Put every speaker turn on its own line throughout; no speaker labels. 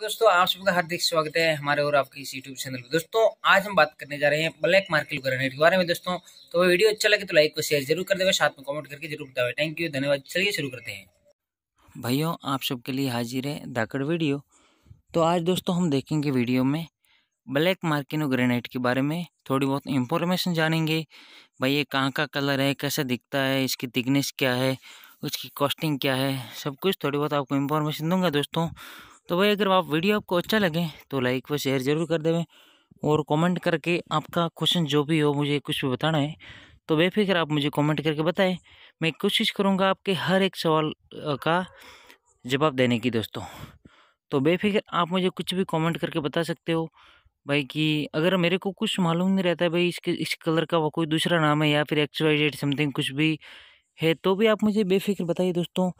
दोस्तों आप सबका हार्दिक स्वागत है हमारे और आपके इस यूट्यूब चैनल पर दोस्तों आज हम बात करने जा रहे हैं ब्लैक मार्केट ग्रेनेट के बारे में दोस्तों तो वीडियो अच्छा लगे तो लाइक को शेयर जरूर कर देवे साथ में कमेंट करके जरूर बताए थैंक यू धन्यवाद चलिए शुरू करते हैं भैया आप सबके लिए हाजिर है धाकड़ वीडियो तो आज दोस्तों हम देखेंगे वीडियो में ब्लैक और ग्रेनाइट के बारे में थोड़ी बहुत इंफॉर्मेशन जानेंगे भाई ये कहाँ का कलर है कैसे दिखता है इसकी थिकनेस क्या है उसकी कॉस्टिंग क्या है सब कुछ थोड़ी बहुत आपको इंफॉर्मेशन दूंगा दोस्तों तो भाई अगर आप वीडियो आपको अच्छा लगे तो लाइक व शेयर ज़रूर कर देवें और कमेंट करके आपका क्वेश्चन जो भी हो मुझे कुछ भी बताना है तो बेफिक्र आप मुझे कमेंट करके बताएं मैं कोशिश करूँगा आपके हर एक सवाल का जवाब देने की दोस्तों तो बेफिक्र आप मुझे कुछ भी कमेंट करके बता सकते हो भाई कि अगर मेरे को कुछ मालूम नहीं रहता है भाई इसके इस कलर का वो कोई दूसरा नाम है या फिर एक्स वाई समथिंग कुछ भी है तो भी आप मुझे बेफिक्र बताइए दोस्तों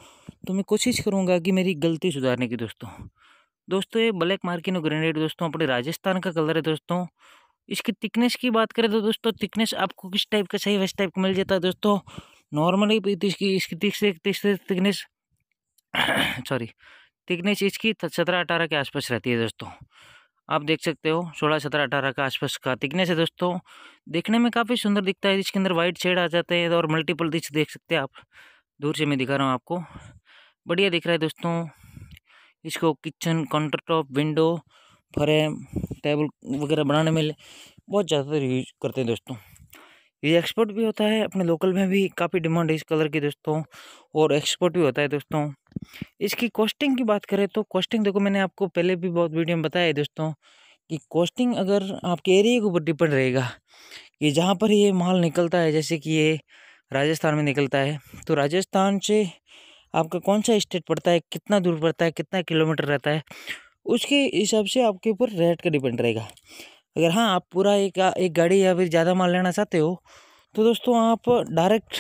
तो मैं कोशिश करूँगा कि मेरी गलती सुधारने की दोस्तों दोस्तों ये ब्लैक मार्किनो ग्रेनेड दोस्तों अपने राजस्थान का कलर है दोस्तों इसकी थिकनेस की बात करें तो दोस्तों थिकनेस आपको किस टाइप का चाहिए वैसे टाइप का मिल जाता है दोस्तों नॉर्मली तो इसकी इसकी थिकनेस सॉरी थिकनेस इसकी सत्रह अठारह के आसपास रहती है दोस्तों आप देख सकते हो सोलह सत्रह अठारह के आसपास का थिकनेस है दोस्तों देखने में काफ़ी सुंदर दिखता है इसके अंदर वाइट शेड आ जाते हैं और मल्टीपल डिश देख सकते हैं आप दूर से मैं दिखा रहा हूँ आपको बढ़िया दिख रहा है दोस्तों इसको kitchen counter top window frame table वगैरह बनाने में बहुत ज़्यादातर यूज करते हैं दोस्तों ये एक्सपोर्ट भी होता है अपने लोकल में भी काफ़ी डिमांड है इस कलर की दोस्तों और एक्सपोर्ट भी होता है दोस्तों इसकी कॉस्टिंग की बात करें तो कॉस्टिंग देखो मैंने आपको पहले भी बहुत वीडियो में बताया है दोस्तों कि कॉस्टिंग अगर आपके एरिए के ऊपर डिपेंड रहेगा कि जहाँ पर ये माल निकलता है जैसे कि ये राजस्थान में निकलता है तो राजस्थान से आपका कौन सा स्टेट पड़ता है कितना दूर पड़ता है कितना किलोमीटर रहता है उसके हिसाब से आपके ऊपर रेट का डिपेंड रहेगा अगर हाँ आप पूरा एक एक गाड़ी या फिर ज़्यादा माल लेना चाहते हो तो दोस्तों आप डायरेक्ट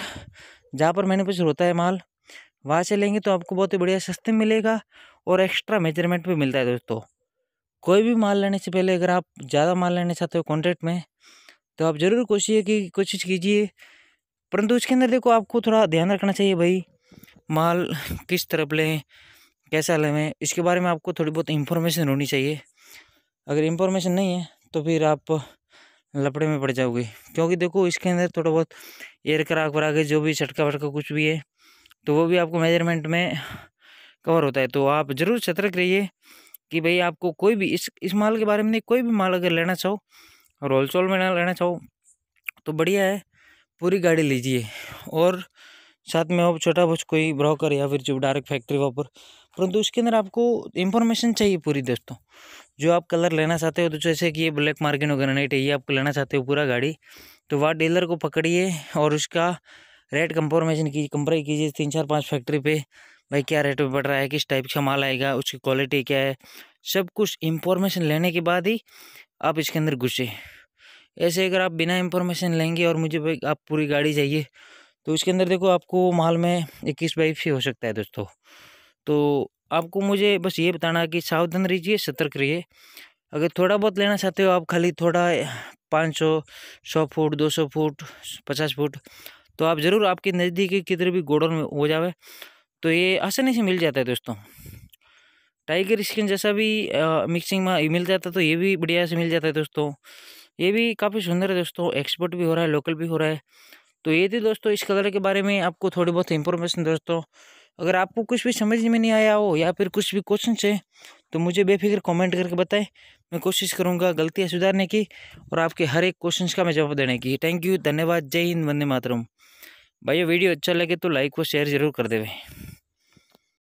जहाँ पर मैंने मैन्युफैक्चर होता है माल वहाँ से लेंगे तो आपको बहुत ही बढ़िया सस्ते मिलेगा और एक्स्ट्रा मेजरमेंट भी मिलता है दोस्तों कोई भी माल लेने से पहले अगर आप ज़्यादा माल लेना चाहते हो कॉन्ट्रैक्ट में तो आप ज़रूर कोशिश की कोशिश कीजिए परंतु उसके अंदर देखो आपको थोड़ा ध्यान रखना चाहिए भाई माल किस तरफ लें कैसा लें इसके बारे में आपको थोड़ी बहुत इंफॉर्मेशन होनी चाहिए अगर इंफॉर्मेशन नहीं है तो फिर आप लपड़े में पड़ जाओगे क्योंकि देखो इसके अंदर थोड़ा बहुत एयर कराक वरा के जो भी छटका वटका कुछ भी है तो वो भी आपको मेजरमेंट में कवर होता है तो आप ज़रूर सतर्क रहिए कि भाई आपको कोई भी इस इस माल के बारे में नहीं कोई भी माल अगर लेना चाहो और होलसेल में ना लेना चाहो तो बढ़िया है पूरी गाड़ी लीजिए और साथ में आप छोटा बहुत कोई ब्रोकर या फिर जो डायरेक्ट फैक्ट्री वहाँ पर परंतु उसके अंदर आपको इन्फॉर्मेशन चाहिए पूरी दोस्तों जो आप कलर लेना चाहते हो तो जैसे कि ये ब्लैक मार्किन वगैरह नहीं ये आप लेना चाहते हो पूरा गाड़ी तो वह डीलर को पकड़िए और उसका रेट कंफॉर्मेशन कीजिए कंपेयर कीजिए तीन चार पाँच फैक्ट्री पे भाई क्या रेट में पड़ रहा है किस टाइप का माल आएगा उसकी क्वालिटी क्या है सब कुछ इंफॉर्मेशन लेने के बाद ही आप इसके अंदर घुसे ऐसे अगर आप बिना इंफॉर्मेशन लेंगे और मुझे भाई आप पूरी गाड़ी चाहिए तो इसके अंदर देखो आपको माल में इक्कीस बाई फी हो सकता है दोस्तों तो आपको मुझे बस ये बताना कि सावधान रहिए सतर्क रहिए अगर थोड़ा बहुत लेना चाहते हो आप खाली थोड़ा पाँच सौ सौ फुट दो सौ फुट पचास फुट तो आप ज़रूर आपके नज़दीकी किधर भी गोडाउन में हो जावे तो ये आसानी से मिल जाता है दोस्तों टाइगर स्किन जैसा भी आ, मिक्सिंग में मिल जाता है तो ये भी बढ़िया से मिल जाता है दोस्तों ये भी काफ़ी सुंदर है दोस्तों एक्सपोर्ट भी हो रहा है लोकल भी हो रहा है तो ये थी दोस्तों इस कलर के बारे में आपको थोड़ी बहुत इंफॉर्मेशन दोस्तों अगर आपको कुछ भी समझ में नहीं आया हो या फिर कुछ भी क्वेश्चन है तो मुझे बेफिक्र कमेंट करके बताएं मैं कोशिश करूँगा गलतियाँ सुधारने की और आपके हर एक क्वेश्चन का मैं जवाब देने की थैंक यू धन्यवाद जय हिंद वंदे मातरम भाई वीडियो अच्छा लगे तो लाइक व शेयर ज़रूर कर देवें